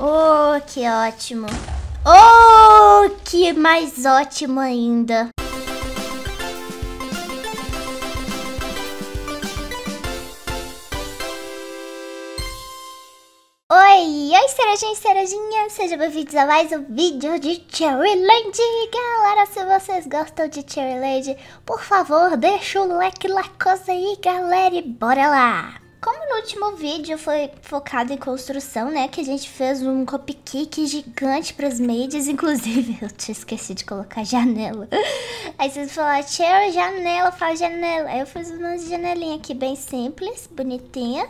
Oh, que ótimo. Oh, que mais ótimo ainda. Oi, oi serajinha serajinha, sejam bem-vindos a mais um vídeo de Cherryland Galera, se vocês gostam de Cherryland, por favor, deixa o like lá, coisa aí, galera, e bora lá! Como no último vídeo foi focado em construção, né? Que a gente fez um cupcake gigante para as maids. Inclusive, eu tinha esquecido de colocar janela. Aí vocês falaram, Cheryl, janela, fala janela. Aí eu fiz uma janelinha aqui bem simples, bonitinha.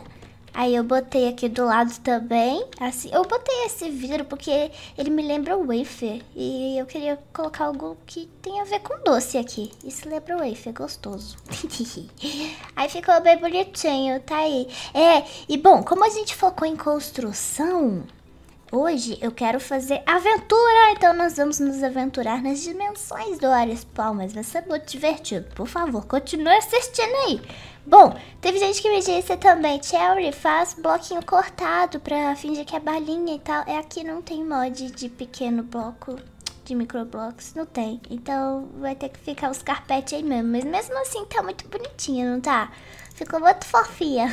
Aí eu botei aqui do lado também. Assim, eu botei esse vidro porque ele me lembra o wafer. E eu queria colocar algo que tem a ver com doce aqui. Isso lembra o wafer, gostoso. aí ficou bem bonitinho, tá aí. É, e bom, como a gente focou em construção, Hoje eu quero fazer aventura, então nós vamos nos aventurar nas dimensões do Ares Palmas. Vai ser muito divertido. Por favor, continue assistindo aí. Bom, teve gente que me disse também, Cherry, faz bloquinho cortado pra fingir que é balinha e tal. É aqui não tem mod de pequeno bloco, de microblocos, não tem. Então vai ter que ficar os carpetes aí mesmo. Mas mesmo assim tá muito bonitinho, não tá? Tá. Ficou muito fofinha.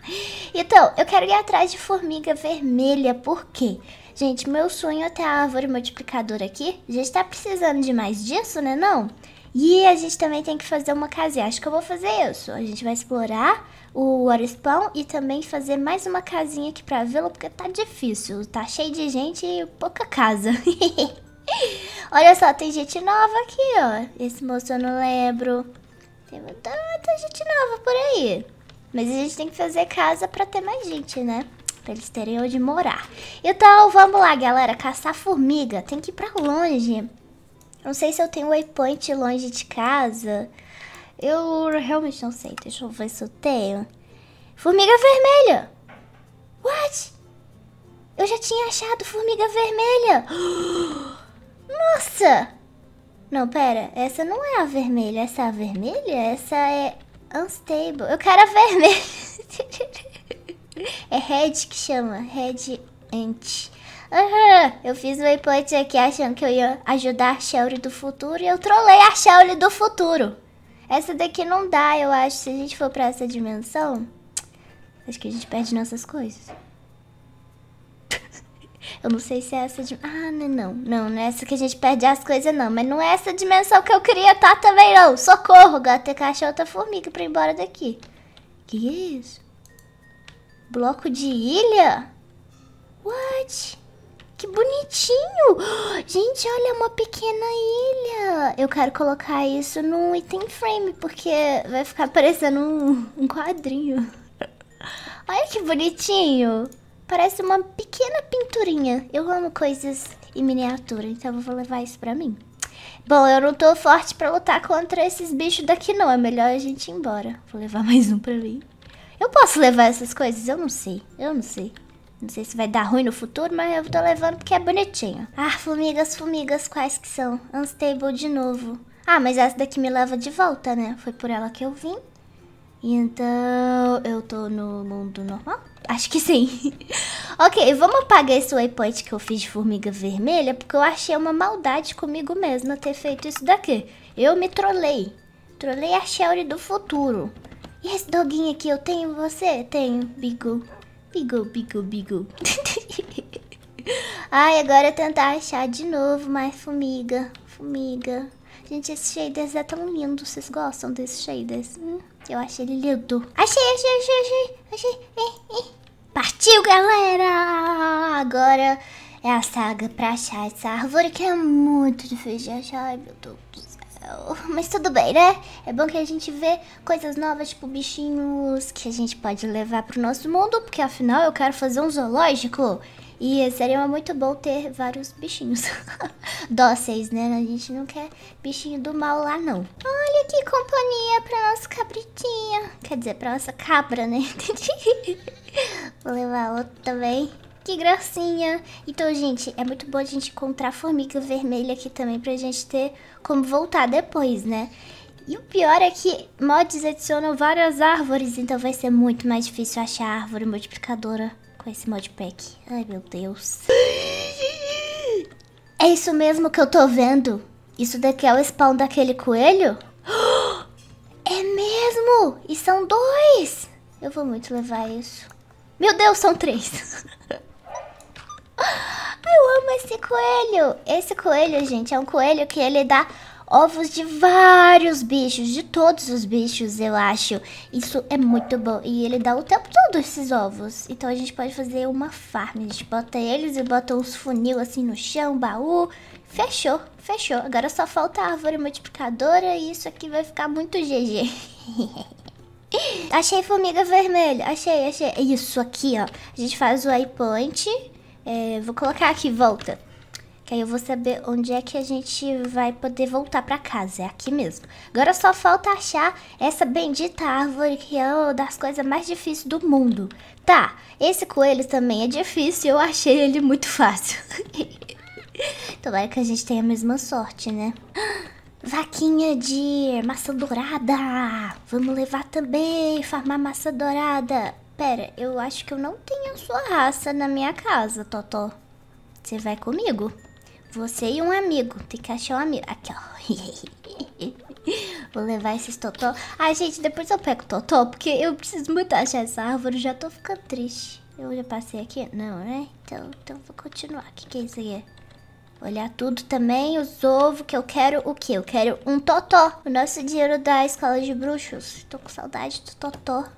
então, eu quero ir atrás de formiga vermelha, por quê? Gente, meu sonho é ter a árvore multiplicadora aqui. A gente tá precisando de mais disso, né não? E a gente também tem que fazer uma casinha. Acho que eu vou fazer isso. A gente vai explorar o Warespawn e também fazer mais uma casinha aqui pra vê-lo, porque tá difícil. Tá cheio de gente e pouca casa. Olha só, tem gente nova aqui, ó. Esse moço eu não lembro. Tem muita, muita gente nova por aí. Mas a gente tem que fazer casa pra ter mais gente, né? Pra eles terem onde morar. Então, vamos lá, galera. Caçar formiga. Tem que ir pra longe. Não sei se eu tenho waypoint longe de casa. Eu realmente não sei. Deixa eu ver se eu tenho. Formiga vermelha. What? Eu já tinha achado formiga vermelha. Nossa! Não, pera. Essa não é a vermelha. Essa é a vermelha? Essa é unstable. Eu quero a vermelha. é red que chama. Red ant. Uhum. Eu fiz um waypoint aqui achando que eu ia ajudar a Shelly do futuro. E eu trolei a Shelly do futuro. Essa daqui não dá, eu acho. Se a gente for pra essa dimensão, acho que a gente perde nossas coisas. Eu não sei se é essa de. Ah, não, não. Não, não é essa que a gente perde as coisas, não. Mas não é essa dimensão que eu queria estar tá também, não. Socorro, gato e caixa outra formiga pra ir embora daqui. Que é isso? Bloco de ilha? What? Que bonitinho! Gente, olha, uma pequena ilha. Eu quero colocar isso num item frame, porque vai ficar parecendo um, um quadrinho. Olha que bonitinho! Parece uma pequena pinturinha. Eu amo coisas em miniatura, então eu vou levar isso pra mim. Bom, eu não tô forte pra lutar contra esses bichos daqui não. É melhor a gente ir embora. Vou levar mais um pra mim. Eu posso levar essas coisas? Eu não sei. Eu não sei. Não sei se vai dar ruim no futuro, mas eu tô levando porque é bonitinho. Ah, formigas, formigas, quais que são? Unstable de novo. Ah, mas essa daqui me leva de volta, né? Foi por ela que eu vim. Então, eu tô no mundo normal? Acho que sim. ok, vamos apagar esse waypoint que eu fiz de formiga vermelha, porque eu achei uma maldade comigo mesma ter feito isso daqui. Eu me trolei. Trolei a Shelly do futuro. E esse doguinho aqui, eu tenho você? Tenho, Bigu. Bigu, Bigu, Bigu. Ai, agora eu tentar achar de novo mais formiga. Formiga. Gente, esses shaders é tão lindo. Vocês gostam desses shaders? Hum? Eu achei ele lindo. Achei, achei, achei, achei. achei. Eh, eh. Partiu, galera! Agora é a saga pra achar essa árvore que é muito difícil de achar. Ai, meu Deus do céu. Mas tudo bem, né? É bom que a gente vê coisas novas, tipo bichinhos que a gente pode levar pro nosso mundo, porque afinal eu quero fazer um zoológico. E seria muito bom ter vários bichinhos dóceis, né? A gente não quer bichinho do mal lá, não. Olha que companhia pra nossa cabritinha. Quer dizer, pra nossa cabra, né? Vou levar outro também. Que gracinha! Então, gente, é muito bom a gente encontrar a formiga vermelha aqui também pra gente ter como voltar depois, né? E o pior é que mods adicionam várias árvores, então vai ser muito mais difícil achar a árvore multiplicadora com esse modpack. Ai, meu Deus. É isso mesmo que eu tô vendo? Isso daqui é o spawn daquele coelho? É mesmo! E são dois! Eu vou muito levar isso. Meu Deus, são três. Eu amo esse coelho. Esse coelho, gente, é um coelho que ele dá ovos de vários bichos, de todos os bichos, eu acho. Isso é muito bom. E ele dá o tempo todo esses ovos. Então a gente pode fazer uma farm. A gente bota eles e bota uns funil assim no chão, baú. Fechou, fechou. Agora só falta a árvore multiplicadora e isso aqui vai ficar muito GG. achei formiga vermelha. Achei, achei. Isso aqui, ó. A gente faz o eye point. É, vou colocar aqui, volta. Que aí eu vou saber onde é que a gente vai poder voltar pra casa. É aqui mesmo. Agora só falta achar essa bendita árvore que é uma das coisas mais difíceis do mundo. Tá, esse coelho também é difícil. Eu achei ele muito fácil. Tomara que a gente tenha a mesma sorte, né? Vaquinha de maçã dourada. Vamos levar também, farmar maçã dourada. Pera, eu acho que eu não tenho a sua raça na minha casa, Totó. Você vai comigo? Você e um amigo. Tem que achar um amigo. Aqui, ó. Vou levar esses totó. Ai, gente, depois eu pego o totó, porque eu preciso muito achar essa árvore. Já tô ficando triste. Eu já passei aqui? Não, né? Então, então vou continuar. O que, que é isso aqui? Olhar tudo também, os ovos, que eu quero o quê? Eu quero um totó. O nosso dinheiro da escola de bruxos. Tô com saudade do totó. A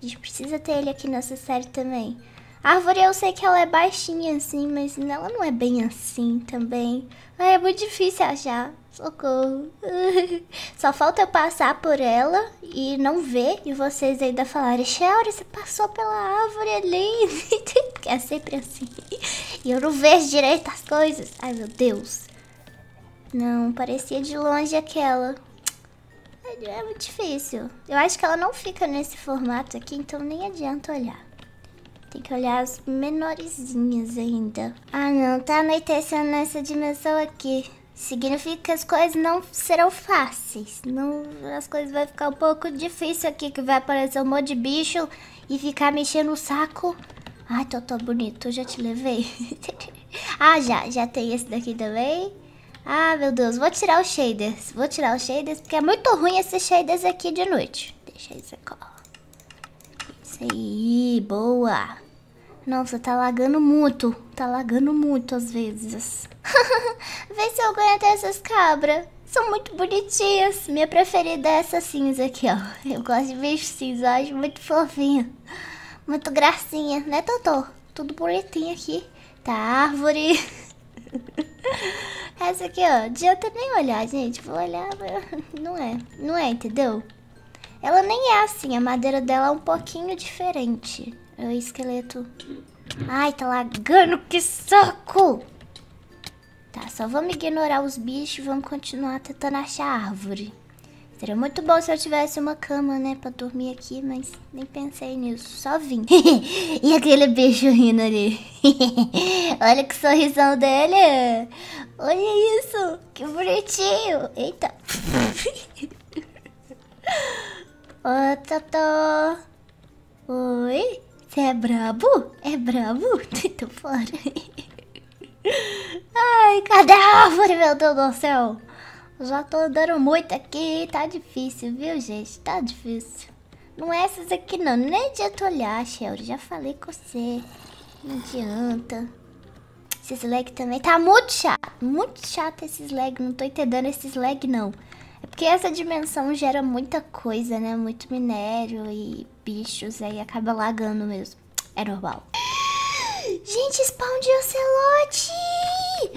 gente precisa ter ele aqui nessa série também. A árvore eu sei que ela é baixinha assim, mas ela não é bem assim também. Ai, é muito difícil achar. Socorro. Só falta eu passar por ela e não ver. E vocês ainda falarem, Shelly, você passou pela árvore ali. Porque é sempre assim. E eu não vejo direito as coisas. Ai, meu Deus. Não, parecia de longe aquela. É, é muito difícil. Eu acho que ela não fica nesse formato aqui, então nem adianta olhar. Tem que olhar as menorzinhas ainda. Ah, não. Tá anoitecendo nessa dimensão aqui. Significa que as coisas não serão fáceis. Não, as coisas vai ficar um pouco difícil aqui, que vai aparecer um monte de bicho e ficar mexendo o saco. Ai, tão bonito, já te levei. ah, já, já tem esse daqui também. Ah, meu Deus, vou tirar os shaders. Vou tirar os shaders, porque é muito ruim esses shaders aqui de noite. Deixa isso aqui, ó. Isso aí, boa lá. Nossa, tá lagando muito. Tá lagando muito às vezes. Vê se eu ganho até essas cabras. São muito bonitinhas. Minha preferida é essa cinza aqui, ó. Eu gosto de bicho cinza, eu acho muito fofinha. Muito gracinha, né, Totô? Tudo bonitinho aqui. Tá árvore. Essa aqui, ó, adianta nem olhar, gente. Vou olhar, não é. Não é, entendeu? Ela nem é assim, a madeira dela é um pouquinho diferente. Meu é esqueleto. Ai, tá lagando, que saco! Tá, só vamos ignorar os bichos e vamos continuar tentando achar a árvore. Seria muito bom se eu tivesse uma cama, né, pra dormir aqui, mas nem pensei nisso, só vim. e aquele bicho rindo ali. Olha que sorrisão dele. Olha isso, que bonitinho. Eita. Ô, tato. Oi? Você é brabo? É brabo? Tô fora. Ai, cadê a árvore, meu Deus do céu? Já tô andando muito aqui, tá difícil, viu, gente? Tá difícil. Não é essas aqui, não. Nem adianta olhar, Shelly. Já falei com você. Não adianta. Esses lag também tá muito chato. Muito chato esses lag. Não tô entendendo esses lag, não. É porque essa dimensão gera muita coisa, né? Muito minério e bichos, aí acaba lagando mesmo. É normal. Gente, spawn de ocelote!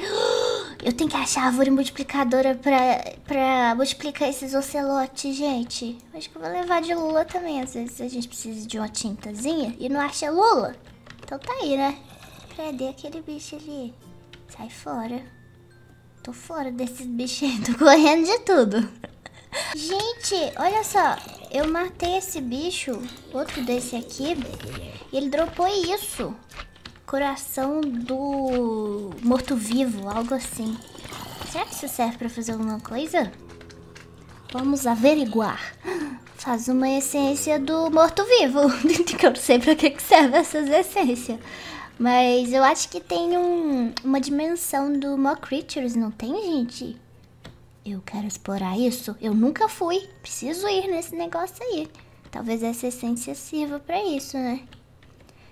Eu tenho que achar a árvore multiplicadora pra, pra multiplicar esses ocelotes, gente. Acho que eu vou levar de lula também. Às vezes a gente precisa de uma tintazinha e não acha lula. Então tá aí, né? Cadê aquele bicho ali? Sai fora. Tô fora desses bichinhos, tô correndo de tudo. Gente, olha só. Eu matei esse bicho, outro desse aqui, e ele dropou isso. Coração do morto-vivo, algo assim. Será que isso serve pra fazer alguma coisa? Vamos averiguar. Faz uma essência do morto-vivo. que eu não sei pra que, que serve essas essências. Mas eu acho que tem um, uma dimensão do More Creatures, não tem, gente? Eu quero explorar isso. Eu nunca fui. Preciso ir nesse negócio aí. Talvez essa essência sirva pra isso, né?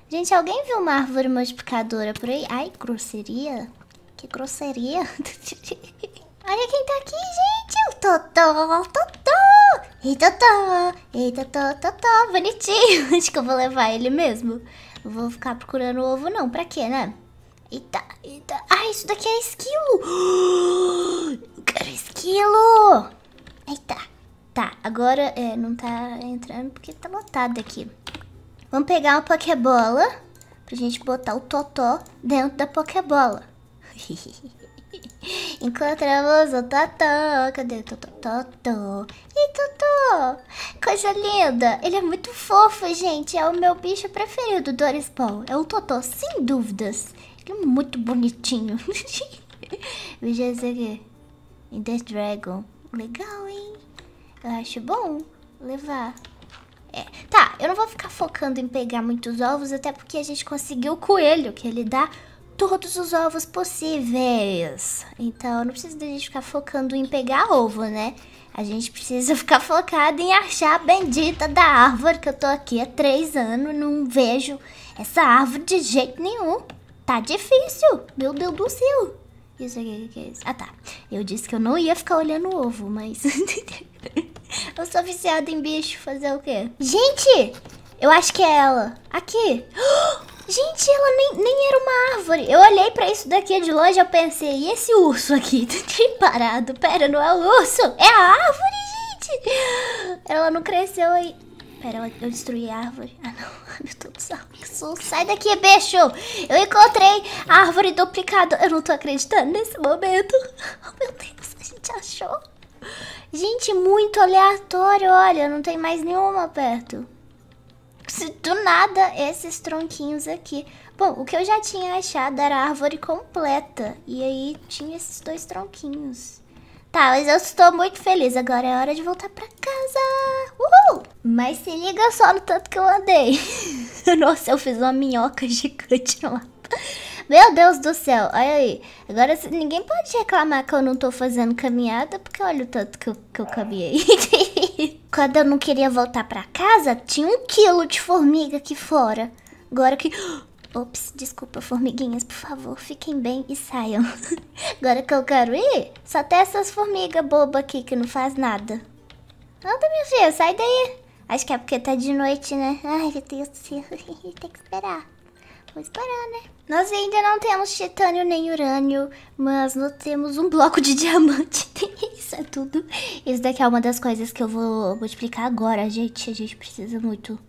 Gente, alguém viu uma árvore multiplicadora por aí? Ai, grosseria. Que grosseria. Olha quem tá aqui, gente. O Totó, Totó. Ei, Totó. Ei, Totó, Totó. Bonitinho. Acho que eu vou levar ele mesmo. Não vou ficar procurando ovo não, pra quê, né? Eita, eita. Ah, isso daqui é esquilo. Eu quero esquilo. Eita. Tá, agora é, não tá entrando porque tá lotado aqui. Vamos pegar uma pokebola pra gente botar o totó dentro da pokebola. Encontramos o totó. Cadê o totó? coisa linda. Ele é muito fofo, gente. É o meu bicho preferido, Doris Paul. É o Totó, sem dúvidas. Ele é muito bonitinho. Veja esse aqui. In the Dragon. Legal, hein? Eu acho bom levar. É. Tá, eu não vou ficar focando em pegar muitos ovos, até porque a gente conseguiu o coelho, que ele dá todos os ovos possíveis. Então, não precisa da gente ficar focando em pegar ovo, né? A gente precisa ficar focado em achar a bendita da árvore que eu tô aqui há três anos, não vejo essa árvore de jeito nenhum. Tá difícil, meu Deus do céu. Isso aqui, que é isso? Ah, tá. Eu disse que eu não ia ficar olhando o ovo, mas... eu sou viciada em bicho, fazer o quê? Gente, eu acho que é ela. Aqui. Ah, Gente, ela nem, nem era uma árvore. Eu olhei para isso daqui de longe, eu pensei, e esse urso aqui? Tem tá parado. Pera, não é o urso, é a árvore, gente. Ela não cresceu aí. Pera, eu destruí a árvore. Ah, não. Meu Deus do céu, Sai daqui, bicho. Eu encontrei a árvore duplicada. Eu não tô acreditando nesse momento. Oh, meu Deus, a gente achou. Gente, muito aleatório, olha. Não tem mais nenhuma perto do nada esses tronquinhos aqui. Bom, o que eu já tinha achado era a árvore completa. E aí tinha esses dois tronquinhos. Tá, mas eu estou muito feliz. Agora é hora de voltar pra casa. Uhul! Mas se liga só no tanto que eu andei. Nossa, eu fiz uma minhoca gigante lá. Meu Deus do céu, olha aí. Agora ninguém pode reclamar que eu não tô fazendo caminhada, porque olha o tanto que eu, que eu caminhei. Quando eu não queria voltar pra casa, tinha um quilo de formiga aqui fora. Agora que... Ops, desculpa, formiguinhas, por favor, fiquem bem e saiam. Agora que eu quero ir, só tem essas formigas bobas aqui que não faz nada. Anda, minha filha, sai daí. Acho que é porque tá de noite, né? Ai, meu Deus do céu, tem que esperar. Vou esperar, né? Nós ainda não temos titânio nem urânio, mas nós temos um bloco de diamante. Isso é tudo. Isso daqui é uma das coisas que eu vou multiplicar agora, gente. A gente precisa muito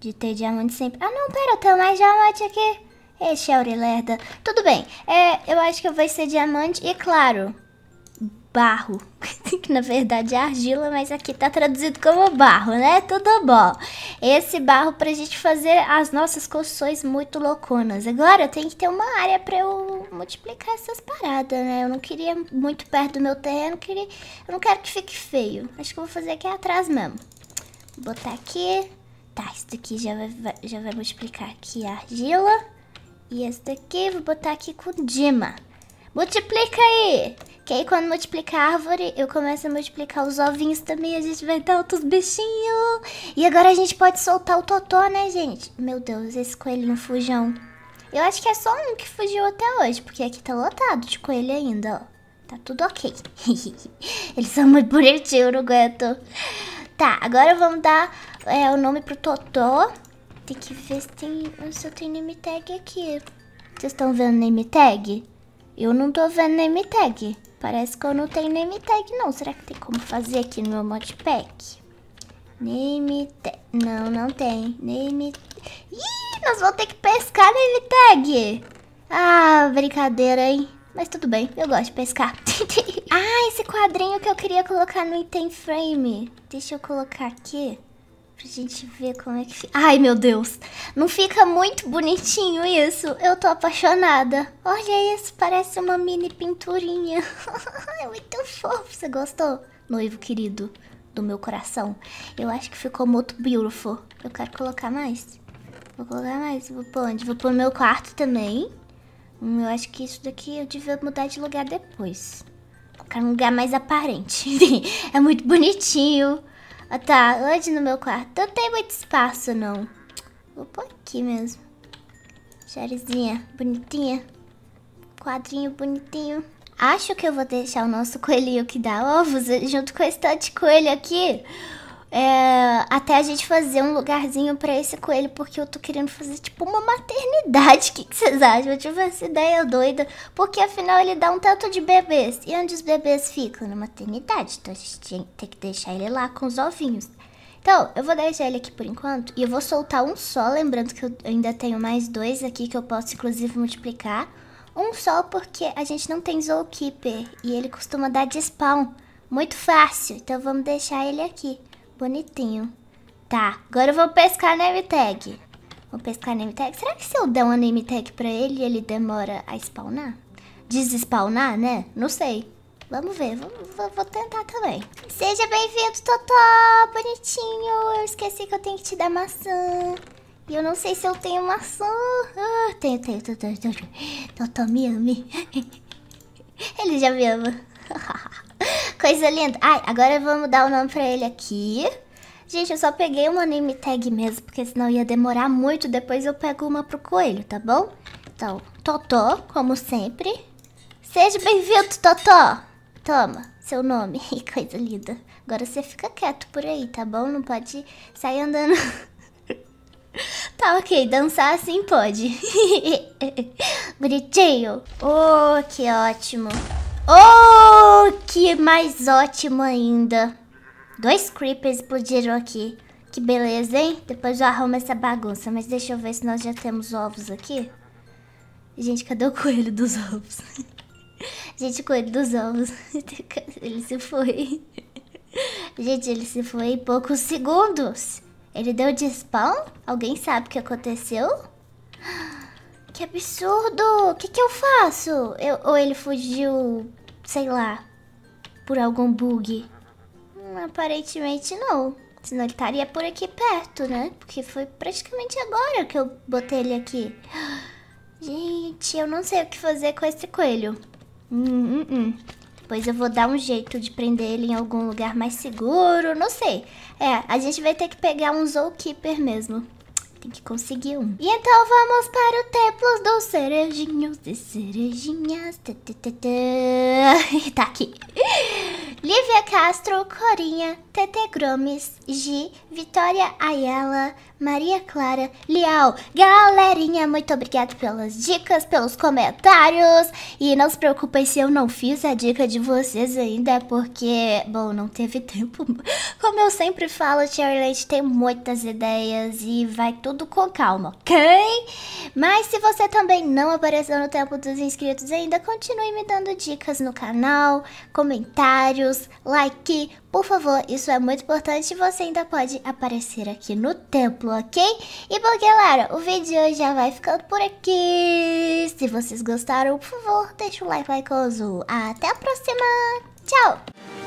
de ter diamante sempre. Ah, não, pera, tem mais diamante aqui. Este é Aurilerda. Tudo bem, é, eu acho que vai ser diamante e, claro, barro, que na verdade é argila, mas aqui tá traduzido como barro, né? Tudo bom. Esse barro pra gente fazer as nossas construções muito louconas. Agora eu tenho que ter uma área pra eu multiplicar essas paradas, né? Eu não queria muito perto do meu terreno, queria... eu não quero que fique feio. Acho que eu vou fazer aqui atrás mesmo. Vou botar aqui. Tá, isso daqui já vai, já vai multiplicar aqui a argila. E esse daqui vou botar aqui com dima. Multiplica aí! Que aí quando multiplicar a árvore, eu começo a multiplicar os ovinhos também. A gente vai dar outros bichinhos. E agora a gente pode soltar o Totó, né, gente? Meu Deus, esse coelhinho fujão. Eu acho que é só um que fugiu até hoje, porque aqui tá lotado de coelho ainda, ó. Tá tudo ok. Eles são muito bonitinhos, não aguento. Tá, agora vamos dar é, o nome pro Totó. Tem que ver se, tem, se eu tenho name tag aqui. Vocês estão vendo name tag? Eu não tô vendo name tag. Parece que eu não tenho name tag, não. Será que tem como fazer aqui no meu modpack? Name tag. Não, não tem. Name... Ih, nós vamos ter que pescar name tag. Ah, brincadeira, hein? Mas tudo bem, eu gosto de pescar. ah, esse quadrinho que eu queria colocar no item frame. Deixa eu colocar aqui. Pra gente ver como é que fica. Ai, meu Deus. Não fica muito bonitinho isso? Eu tô apaixonada. Olha isso, parece uma mini pinturinha. é muito fofo. Você gostou? Noivo querido do meu coração. Eu acho que ficou muito beautiful. Eu quero colocar mais. Vou colocar mais. Vou pôr onde? Vou pôr meu quarto também. Hum, eu acho que isso daqui eu devia mudar de lugar depois. Vou colocar num lugar mais aparente. é muito bonitinho. Tá, onde no meu quarto? Não tem muito espaço, não. Vou pôr aqui mesmo. Charizinha, bonitinha. Quadrinho bonitinho. Acho que eu vou deixar o nosso coelhinho que dá ovos junto com esse tanto de coelho aqui. É, até a gente fazer um lugarzinho para esse coelho, porque eu tô querendo fazer tipo uma maternidade. O que, que vocês acham? Eu tive essa ideia doida, porque afinal ele dá um tanto de bebês. E onde os bebês ficam? Na maternidade. Então a gente tem que deixar ele lá com os ovinhos. Então, eu vou deixar ele aqui por enquanto e eu vou soltar um só, lembrando que eu ainda tenho mais dois aqui que eu posso inclusive multiplicar. Um só porque a gente não tem Zookeeper e ele costuma dar de spawn. Muito fácil, então vamos deixar ele aqui. Bonitinho. Tá, agora eu vou pescar name tag. Vou pescar name tag. Será que se eu der uma name tag pra ele, ele demora a spawnar? Desespawnar, né? Não sei. Vamos ver, vou, vou, vou tentar também. Seja bem-vindo, Totó! Bonitinho! Eu esqueci que eu tenho que te dar maçã. E eu não sei se eu tenho maçã. Ah, tenho, tenho, Totó, Totó. Totó me ama. Ele já me ama. Coisa linda. Ai, agora vamos dar o nome pra ele aqui. Gente, eu só peguei uma name tag mesmo, porque senão ia demorar muito. Depois eu pego uma pro coelho, tá bom? Então, Totó, como sempre. Seja bem-vindo, Totó! Toma, seu nome. Coisa linda. Agora você fica quieto por aí, tá bom? Não pode sair andando. tá ok, dançar assim pode. Bonitinho. Oh, que ótimo. Oh, que mais ótimo ainda. Dois creepers explodiram aqui. Que beleza, hein? Depois eu arrumo essa bagunça. Mas deixa eu ver se nós já temos ovos aqui. Gente, cadê o coelho dos ovos? Gente, o coelho dos ovos. Ele se foi. Gente, ele se foi em poucos segundos. Ele deu de spawn? Alguém sabe o que aconteceu? Que absurdo! O que, que eu faço? Eu, ou ele fugiu, sei lá, por algum bug? Hum, aparentemente não. Senão ele estaria por aqui perto, né? Porque foi praticamente agora que eu botei ele aqui. Gente, eu não sei o que fazer com esse coelho. Hum, hum, hum. Depois eu vou dar um jeito de prender ele em algum lugar mais seguro, não sei. É, a gente vai ter que pegar um zookeeper mesmo. Tem que conseguir um. E então vamos para o templo dos cerejinhos e cerejinhas. Tá aqui. Lívia Castro, Corinha, Tete Gromes, Gi, Vitória Ayala, Maria Clara Leal. Galerinha, muito obrigada pelas dicas, pelos comentários. E não se preocupem se eu não fiz a dica de vocês ainda, porque, bom, não teve tempo. Como eu sempre falo, Cherry Leite tem muitas ideias e vai tudo com calma, ok? Mas se você também não apareceu no tempo dos inscritos ainda, continue me dando dicas no canal, comentários, like, por favor, isso é muito importante você ainda pode aparecer aqui no templo, ok? E bom, galera, o vídeo hoje já vai ficando por aqui. Se vocês gostaram, por favor, deixa um like likeoso. Até a próxima! Tchau!